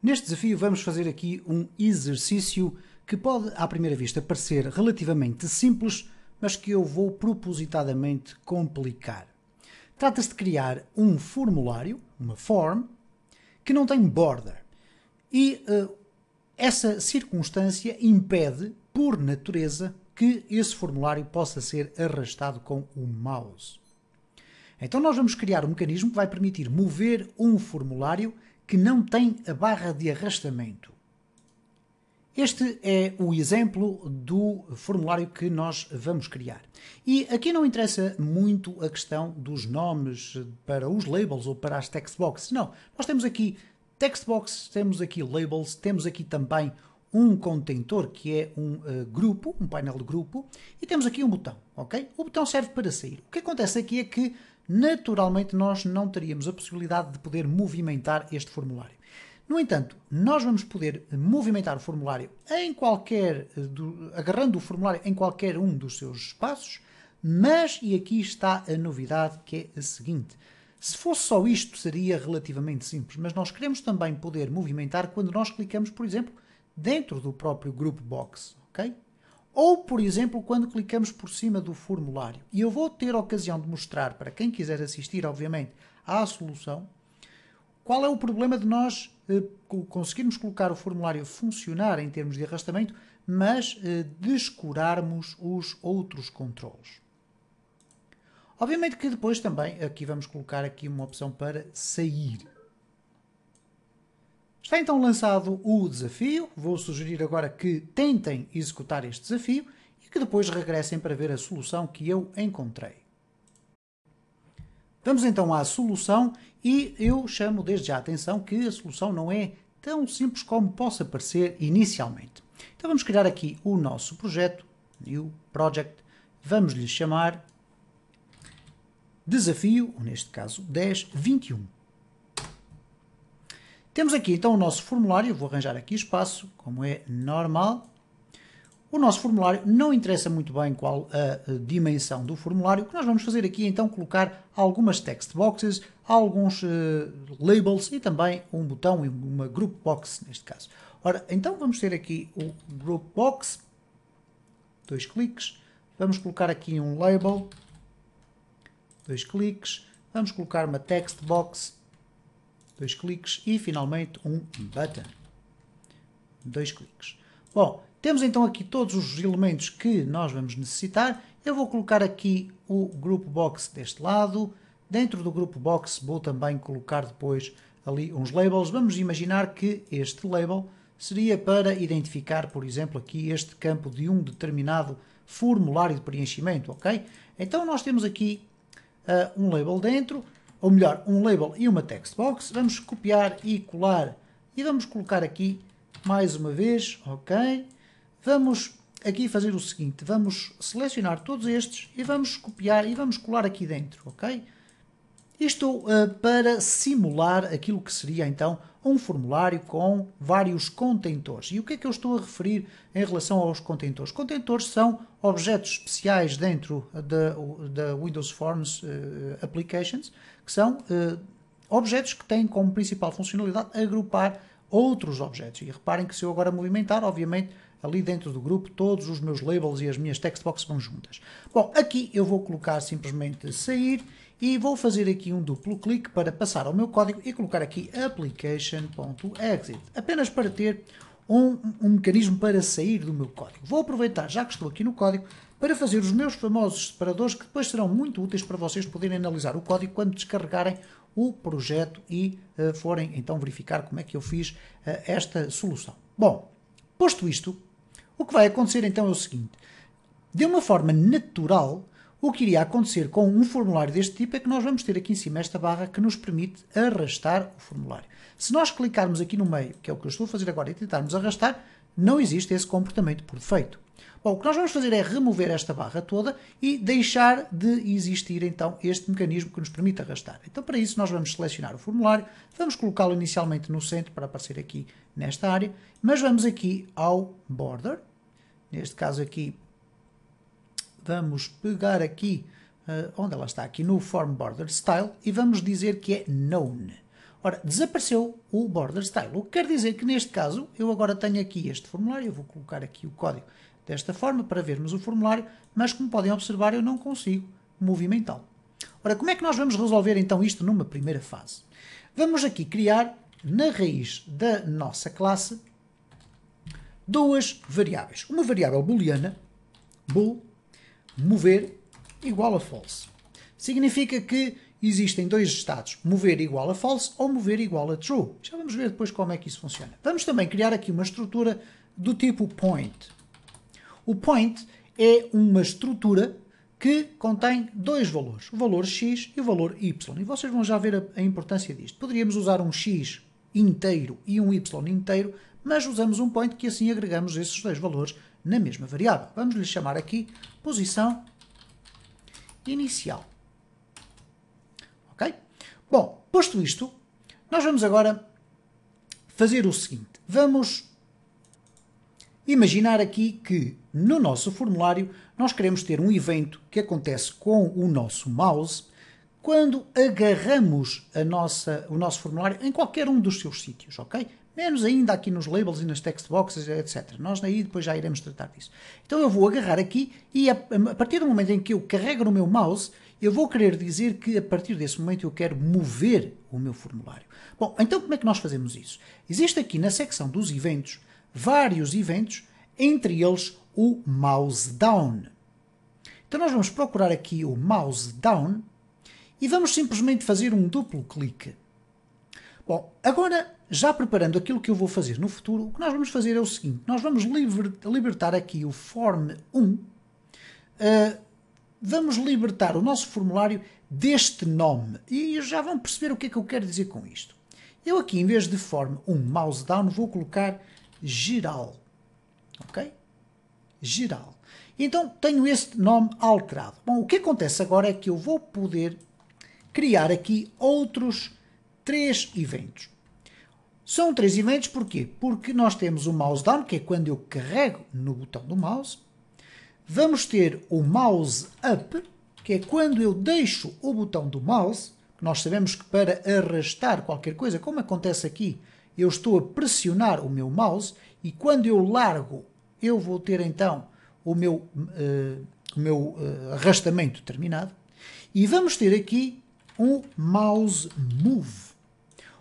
Neste desafio vamos fazer aqui um exercício que pode à primeira vista parecer relativamente simples, mas que eu vou propositadamente complicar. Trata-se de criar um formulário, uma form, que não tem borda. E uh, essa circunstância impede, por natureza, que esse formulário possa ser arrastado com o mouse. Então nós vamos criar um mecanismo que vai permitir mover um formulário que não tem a barra de arrastamento. Este é o exemplo do formulário que nós vamos criar. E aqui não interessa muito a questão dos nomes para os labels ou para as textboxes. Não, nós temos aqui textboxes, temos aqui labels, temos aqui também um contentor que é um uh, grupo, um painel de grupo, e temos aqui um botão, ok? O botão serve para sair. O que acontece aqui é que naturalmente nós não teríamos a possibilidade de poder movimentar este formulário. No entanto, nós vamos poder movimentar o formulário em qualquer, eh, agarrando o formulário em qualquer um dos seus espaços, mas, e aqui está a novidade que é a seguinte, se fosse só isto, seria relativamente simples, mas nós queremos também poder movimentar quando nós clicamos, por exemplo, dentro do próprio group box, ok? Ou, por exemplo, quando clicamos por cima do formulário. E eu vou ter a ocasião de mostrar, para quem quiser assistir, obviamente, à solução, qual é o problema de nós eh, conseguirmos colocar o formulário a funcionar em termos de arrastamento, mas eh, descurarmos os outros controles. Obviamente que depois também aqui vamos colocar aqui uma opção para sair. Está então lançado o desafio. Vou sugerir agora que tentem executar este desafio e que depois regressem para ver a solução que eu encontrei. Vamos então à solução e eu chamo desde já a atenção que a solução não é tão simples como possa parecer inicialmente. Então vamos criar aqui o nosso projeto, New Project, vamos lhe chamar desafio, neste caso 1021. Temos aqui então o nosso formulário, vou arranjar aqui espaço, como é normal. O nosso formulário não interessa muito bem qual a dimensão do formulário. O que nós vamos fazer aqui é então colocar algumas text boxes, alguns uh, labels e também um botão e uma group box neste caso. Ora, então vamos ter aqui o group box, dois cliques, vamos colocar aqui um label, dois cliques, vamos colocar uma text box, dois cliques e finalmente um button, dois cliques. Bom, temos então aqui todos os elementos que nós vamos necessitar. Eu vou colocar aqui o grupo box deste lado. Dentro do grupo box vou também colocar depois ali uns labels. Vamos imaginar que este label seria para identificar, por exemplo, aqui este campo de um determinado formulário de preenchimento, ok? Então nós temos aqui uh, um label dentro ou melhor, um label e uma textbox. Vamos copiar e colar e vamos colocar aqui mais uma vez, ok? Vamos aqui fazer o seguinte, vamos selecionar todos estes e vamos copiar e vamos colar aqui dentro, ok? Isto uh, para simular aquilo que seria então um formulário com vários contentores. E o que é que eu estou a referir em relação aos contentores? Contentores são objetos especiais dentro da, da Windows Forms uh, Applications, que são uh, objetos que têm como principal funcionalidade agrupar outros objetos. E reparem que se eu agora movimentar, obviamente, ali dentro do grupo, todos os meus labels e as minhas boxes vão juntas. Bom, aqui eu vou colocar simplesmente sair e vou fazer aqui um duplo clique para passar ao meu código e colocar aqui application.exit, apenas para ter um, um, mecanismo para sair do meu código. Vou aproveitar, já que estou aqui no código, para fazer os meus famosos separadores que depois serão muito úteis para vocês poderem analisar o código quando descarregarem o projeto e uh, forem então verificar como é que eu fiz uh, esta solução. Bom, posto isto, o que vai acontecer então é o seguinte. De uma forma natural, o que iria acontecer com um formulário deste tipo é que nós vamos ter aqui em cima esta barra que nos permite arrastar o formulário. Se nós clicarmos aqui no meio, que é o que eu estou a fazer agora, e tentarmos arrastar, não existe esse comportamento por defeito. Bom, o que nós vamos fazer é remover esta barra toda e deixar de existir então este mecanismo que nos permite arrastar. Então para isso nós vamos selecionar o formulário, vamos colocá-lo inicialmente no centro para aparecer aqui nesta área, mas vamos aqui ao border, neste caso aqui vamos pegar aqui, uh, onde ela está, aqui no Form Border Style, e vamos dizer que é Known. Ora, desapareceu o Border Style, o que quer dizer que neste caso eu agora tenho aqui este formulário, eu vou colocar aqui o código desta forma para vermos o formulário, mas como podem observar eu não consigo movimentá-lo. Ora, como é que nós vamos resolver então isto numa primeira fase? Vamos aqui criar, na raiz da nossa classe, duas variáveis. Uma variável booleana, bool, mover igual a false. Significa que existem dois estados, mover igual a false ou mover igual a true. Já vamos ver depois como é que isso funciona. Vamos também criar aqui uma estrutura do tipo point. O point é uma estrutura que contém dois valores, o valor x e o valor y. E vocês vão já ver a, a importância disto. Poderíamos usar um x inteiro e um y inteiro, mas usamos um point que assim agregamos esses dois valores na mesma variável. Vamos lhe chamar aqui posição inicial. Ok? Bom, posto isto, nós vamos agora fazer o seguinte. Vamos imaginar aqui que no nosso formulário nós queremos ter um evento que acontece com o nosso mouse quando agarramos nossa, o nosso formulário em qualquer um dos seus sítios, ok? menos ainda aqui nos labels e nas text boxes, etc. Nós aí depois já iremos tratar disso. Então eu vou agarrar aqui e a, a partir do momento em que eu carrego no meu mouse, eu vou querer dizer que a partir desse momento eu quero mover o meu formulário. Bom, então como é que nós fazemos isso? Existe aqui na secção dos eventos vários eventos, entre eles o mouse down. Então nós vamos procurar aqui o mouse down e vamos simplesmente fazer um duplo clique. Bom, agora já preparando aquilo que eu vou fazer no futuro, o que nós vamos fazer é o seguinte: nós vamos liber, libertar aqui o Form 1, uh, eh, vamos libertar o nosso formulário deste nome. E já vão perceber o que é que eu quero dizer com isto. Eu aqui, em vez de Form 1 mouse down, vou colocar geral. Ok? Geral. Então tenho este nome alterado. Bom, o que acontece agora é que eu vou poder criar aqui outros três eventos. São três eventos porquê? Porque nós temos o mouse down, que é quando eu carrego no botão do mouse. Vamos ter o mouse up, que é quando eu deixo o botão do mouse. Nós sabemos que para arrastar qualquer coisa, como acontece aqui, eu estou a pressionar o meu mouse e quando eu largo, eu vou ter então o meu, uh, o meu uh, arrastamento terminado. E vamos ter aqui um mouse move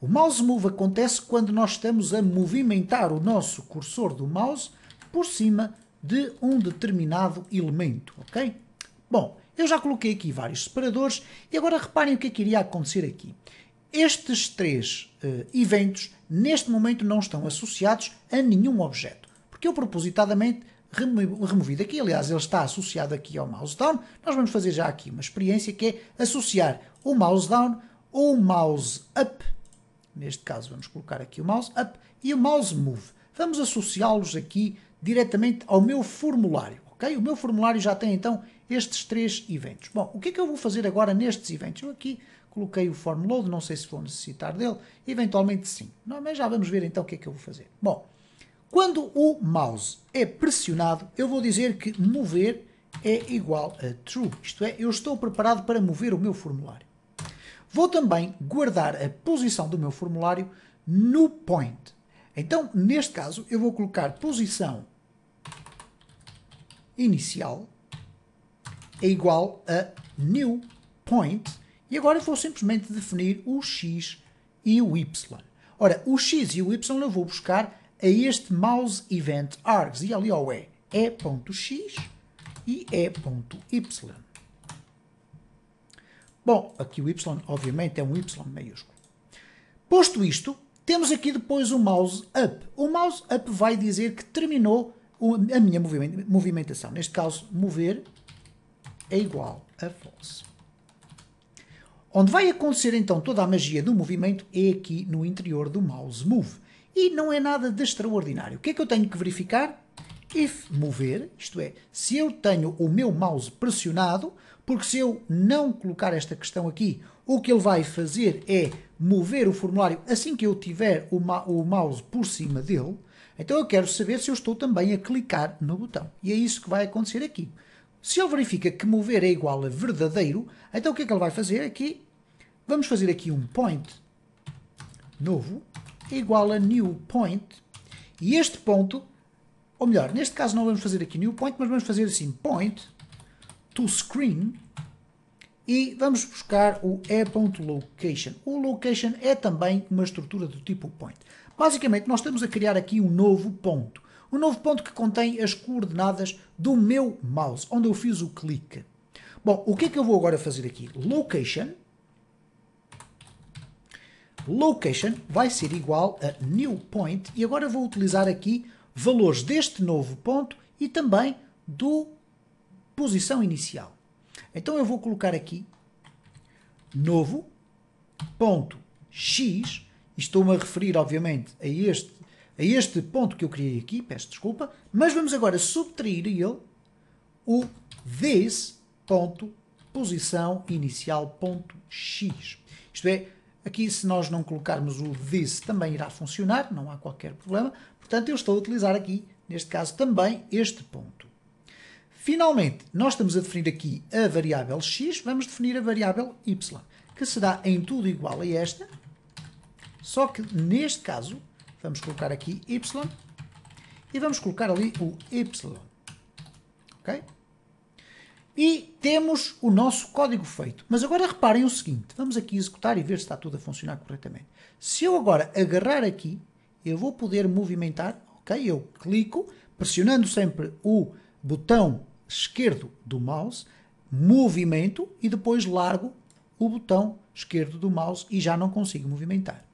o mouse move acontece quando nós estamos a movimentar o nosso cursor do mouse por cima de um determinado elemento, ok? Bom, eu já coloquei aqui vários separadores e agora reparem o que é que iria acontecer aqui. Estes três uh, eventos, neste momento, não estão associados a nenhum objeto, porque eu propositadamente remo removi daqui, aliás, ele está associado aqui ao mouse down, nós vamos fazer já aqui uma experiência que é associar o mouse down ou o mouse up Neste caso, vamos colocar aqui o mouse up e o mouse move. Vamos associá-los aqui diretamente ao meu formulário. ok O meu formulário já tem então estes três eventos. Bom, o que é que eu vou fazer agora nestes eventos? Eu aqui coloquei o form load, não sei se vou necessitar dele, eventualmente sim. Não, mas já vamos ver então o que é que eu vou fazer. Bom, quando o mouse é pressionado, eu vou dizer que mover é igual a true. Isto é, eu estou preparado para mover o meu formulário. Vou também guardar a posição do meu formulário no point. Então, neste caso, eu vou colocar posição inicial é igual a new point e agora vou simplesmente definir o x e o y. Ora, o x e o y eu vou buscar a este mouse event args e ali ao é e.x e e.y. Bom, aqui o Y, obviamente, é um Y maiúsculo. Posto isto, temos aqui depois o mouse up. O mouse up vai dizer que terminou a minha movimentação. Neste caso, mover é igual a false. Onde vai acontecer então toda a magia do movimento é aqui no interior do mouse move. E não é nada de extraordinário. O que é que eu tenho que verificar? If mover, isto é, se eu tenho o meu mouse pressionado, porque se eu não colocar esta questão aqui, o que ele vai fazer é mover o formulário assim que eu tiver o, o mouse por cima dele. Então eu quero saber se eu estou também a clicar no botão. E é isso que vai acontecer aqui. Se ele verifica que mover é igual a verdadeiro, então o que é que ele vai fazer aqui? Vamos fazer aqui um point novo igual a new point. E este ponto, ou melhor, neste caso não vamos fazer aqui new point, mas vamos fazer assim point to screen e vamos buscar o e.location. O location é também uma estrutura do tipo point. Basicamente, nós estamos a criar aqui um novo ponto. Um novo ponto que contém as coordenadas do meu mouse, onde eu fiz o clique. Bom, o que é que eu vou agora fazer aqui? Location. Location vai ser igual a new point e agora vou utilizar aqui valores deste novo ponto e também do posição inicial. Então eu vou colocar aqui novo ponto x, estou-me a referir obviamente a este, a este ponto que eu criei aqui, peço desculpa, mas vamos agora subtrair ele o this ponto posição inicial ponto x. Isto é, aqui se nós não colocarmos o this também irá funcionar, não há qualquer problema, portanto eu estou a utilizar aqui, neste caso também, este ponto. Finalmente, nós estamos a definir aqui a variável x, vamos definir a variável y, que será em tudo igual a esta, só que neste caso, vamos colocar aqui y e vamos colocar ali o y. Ok? E temos o nosso código feito. Mas agora reparem o seguinte, vamos aqui executar e ver se está tudo a funcionar corretamente. Se eu agora agarrar aqui, eu vou poder movimentar, ok? Eu clico, pressionando sempre o botão esquerdo do mouse, movimento e depois largo o botão esquerdo do mouse e já não consigo movimentar.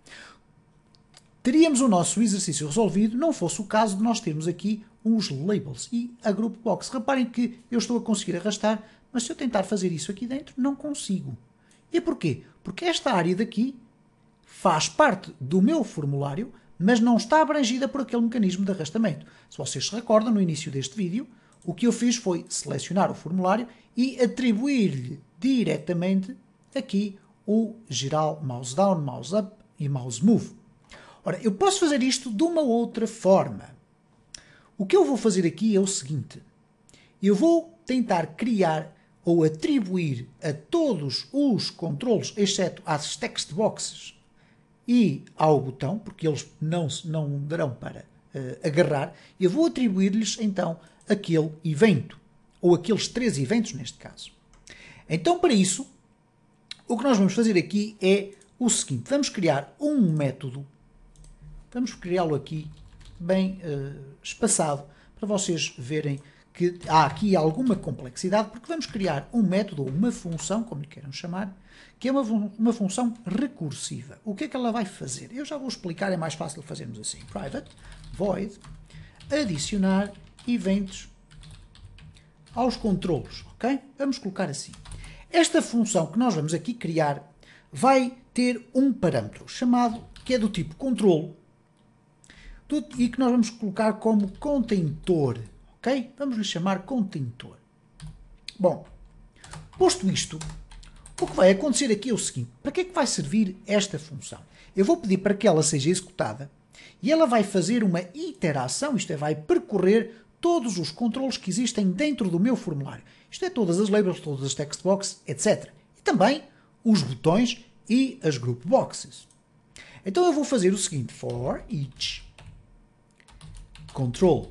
Teríamos o nosso exercício resolvido, não fosse o caso de nós termos aqui uns labels e a group box. Reparem que eu estou a conseguir arrastar, mas se eu tentar fazer isso aqui dentro, não consigo. E porquê? Porque esta área daqui faz parte do meu formulário, mas não está abrangida por aquele mecanismo de arrastamento. Se vocês se recordam, no início deste vídeo, o que eu fiz foi selecionar o formulário e atribuir-lhe diretamente aqui o geral mouse down, mouse up e mouse move. Ora, eu posso fazer isto de uma outra forma. O que eu vou fazer aqui é o seguinte: eu vou tentar criar ou atribuir a todos os controles, exceto às text boxes e ao botão, porque eles não, não darão para uh, agarrar, eu vou atribuir-lhes então aquele evento, ou aqueles três eventos neste caso. Então, para isso, o que nós vamos fazer aqui é o seguinte: vamos criar um método, vamos criá-lo aqui bem uh, espaçado, para vocês verem que há aqui alguma complexidade, porque vamos criar um método ou uma função, como lhe queiram chamar, que é uma, uma função recursiva. O que é que ela vai fazer? Eu já vou explicar, é mais fácil fazermos assim. Private void adicionar eventos aos controles, ok? Vamos colocar assim. Esta função que nós vamos aqui criar vai ter um parâmetro chamado, que é do tipo controle, e que nós vamos colocar como contentor, ok? Vamos lhe chamar contentor. Bom, posto isto, o que vai acontecer aqui é o seguinte, para que é que vai servir esta função? Eu vou pedir para que ela seja executada e ela vai fazer uma iteração, isto é, vai percorrer todos os controles que existem dentro do meu formulário. Isto é, todas as labels, todas as text boxes, etc. E também os botões e as group boxes. Então eu vou fazer o seguinte, for each control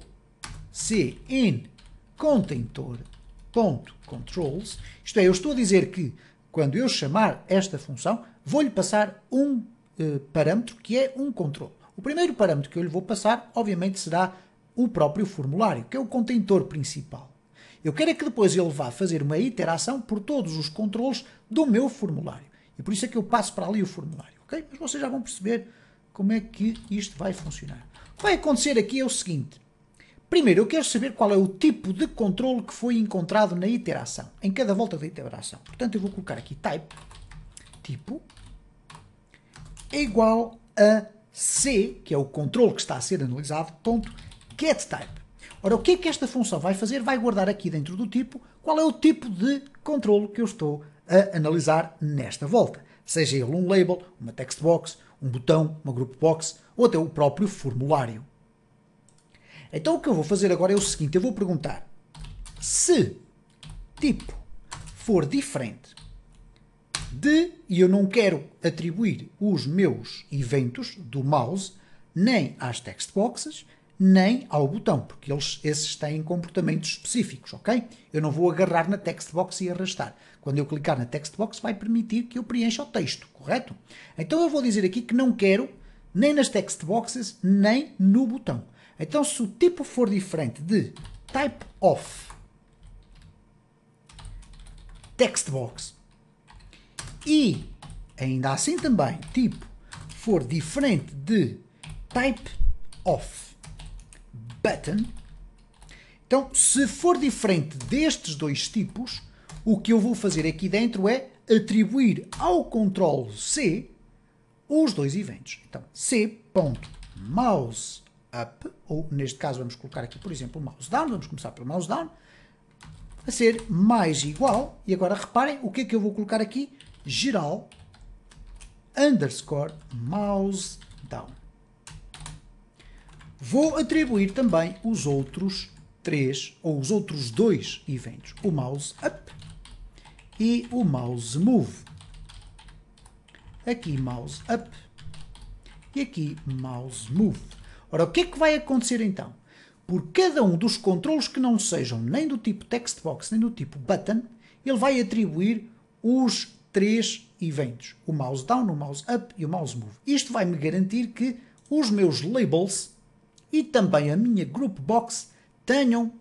c in contentor.controls, isto é, eu estou a dizer que quando eu chamar esta função, vou-lhe passar um eh, parâmetro que é um controle. O primeiro parâmetro que eu lhe vou passar, obviamente, será o próprio formulário, que é o contentor principal. Eu quero é que depois ele vá fazer uma iteração por todos os controles do meu formulário. E por isso é que eu passo para ali o formulário, ok? Mas vocês já vão perceber como é que isto vai funcionar. O que vai acontecer aqui é o seguinte. Primeiro, eu quero saber qual é o tipo de controle que foi encontrado na iteração, em cada volta da iteração. Portanto, eu vou colocar aqui type, tipo, é igual a C, que é o controle que está a ser analisado, ponto get type. Ora, o que é que esta função vai fazer? Vai guardar aqui dentro do tipo qual é o tipo de controlo que eu estou a analisar nesta volta. Seja ele um label, uma text box, um botão, uma group box ou até o próprio formulário. Então o que eu vou fazer agora é o seguinte, eu vou perguntar se tipo for diferente de, e eu não quero atribuir os meus eventos do mouse nem às text boxes, nem ao botão, porque eles, esses têm comportamentos específicos, ok? Eu não vou agarrar na textbox e arrastar. Quando eu clicar na textbox vai permitir que eu preencha o texto, correto? Então eu vou dizer aqui que não quero nem nas textboxes, nem no botão. Então se o tipo for diferente de type of textbox e ainda assim também tipo for diferente de type of button. Então, se for diferente destes dois tipos, o que eu vou fazer aqui dentro é atribuir ao control C os dois eventos. Então, C.mouseUp, up, ou neste caso vamos colocar aqui, por exemplo, mouse down, vamos começar pelo mouse down, a ser mais igual, e agora reparem o que é que eu vou colocar aqui, geral, underscore, mouse down. Vou atribuir também os outros três, ou os outros dois eventos, o mouse up e o mouse move. Aqui mouse up e aqui mouse move. Ora, o que é que vai acontecer então? Por cada um dos controles que não sejam nem do tipo textbox nem do tipo button, ele vai atribuir os três eventos, o mouse down, o mouse up e o mouse move. Isto vai me garantir que os meus labels e também a minha group box tenham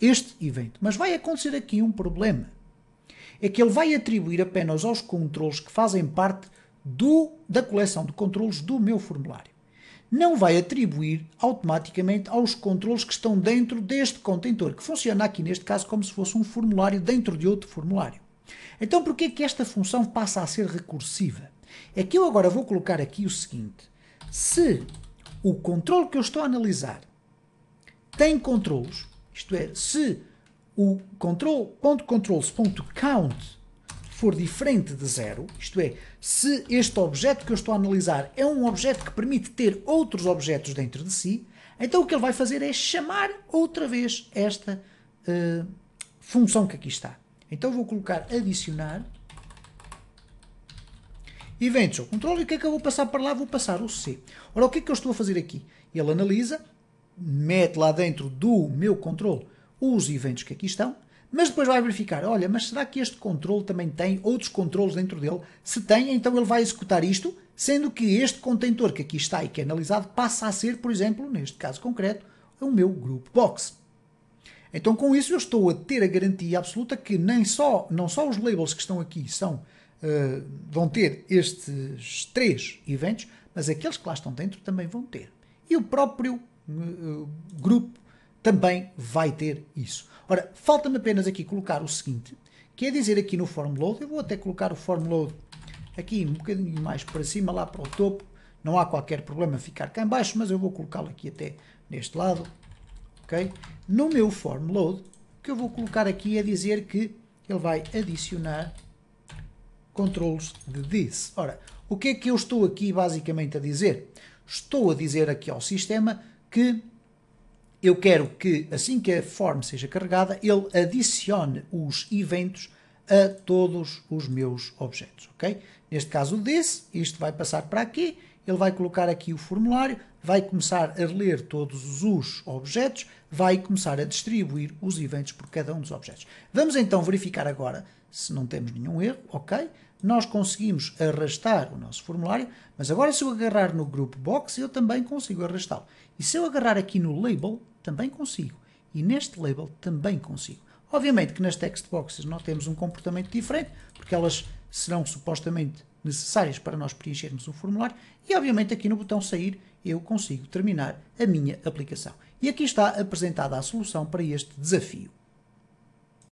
este evento. Mas vai acontecer aqui um problema. É que ele vai atribuir apenas aos controles que fazem parte do, da coleção de controles do meu formulário. Não vai atribuir automaticamente aos controles que estão dentro deste contentor, que funciona aqui neste caso como se fosse um formulário dentro de outro formulário. Então, por é que esta função passa a ser recursiva? É que eu agora vou colocar aqui o seguinte: se o controle que eu estou a analisar tem controles, isto é, se o control.controls.count for diferente de zero, isto é, se este objeto que eu estou a analisar é um objeto que permite ter outros objetos dentro de si, então o que ele vai fazer é chamar outra vez esta uh, função que aqui está. Então vou colocar adicionar Eventos o controle, e o que é que eu vou passar para lá? Vou passar o C. Ora, o que é que eu estou a fazer aqui? Ele analisa, mete lá dentro do meu controle os eventos que aqui estão, mas depois vai verificar, olha, mas será que este controle também tem outros controles dentro dele? Se tem, então ele vai executar isto, sendo que este contentor que aqui está e que é analisado passa a ser, por exemplo, neste caso concreto, o meu group box. Então com isso eu estou a ter a garantia absoluta que nem só, não só os labels que estão aqui são eh, vão ter estes três eventos, mas aqueles que lá estão dentro também vão ter. E o próprio eh, grupo também vai ter isso. Ora, falta-me apenas aqui colocar o seguinte, que é dizer aqui no form load, eu vou até colocar o form load aqui um bocadinho mais para cima, lá para o topo, não há qualquer problema ficar cá em baixo, mas eu vou colocá-lo aqui até neste lado, ok? No meu form load, o que eu vou colocar aqui é dizer que ele vai adicionar controles de this. Ora, o que é que eu estou aqui basicamente a dizer? Estou a dizer aqui ao sistema que eu quero que assim que a form seja carregada, ele adicione os eventos a todos os meus objetos, ok? Neste caso desse, isto vai passar para aqui, ele vai colocar aqui o formulário, vai começar a ler todos os objetos, vai começar a distribuir os eventos por cada um dos objetos. Vamos então verificar agora se não temos nenhum erro, ok? nós conseguimos arrastar o nosso formulário, mas agora se eu agarrar no group box, eu também consigo arrastá-lo. E se eu agarrar aqui no label, também consigo. E neste label também consigo. Obviamente que nas text boxes nós temos um comportamento diferente, porque elas serão supostamente necessárias para nós preenchermos o formulário, e obviamente aqui no botão sair eu consigo terminar a minha aplicação. E aqui está apresentada a solução para este desafio.